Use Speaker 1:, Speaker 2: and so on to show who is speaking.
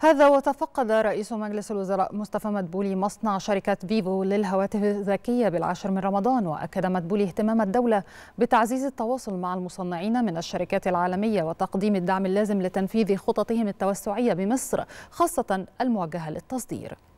Speaker 1: هذا وتفقد رئيس مجلس الوزراء مصطفى مدبولي مصنع شركة فيفو للهواتف الذكية بالعاشر من رمضان وأكد مدبولي اهتمام الدولة بتعزيز التواصل مع المصنعين من الشركات العالمية وتقديم الدعم اللازم لتنفيذ خططهم التوسعية بمصر خاصة الموجهة للتصدير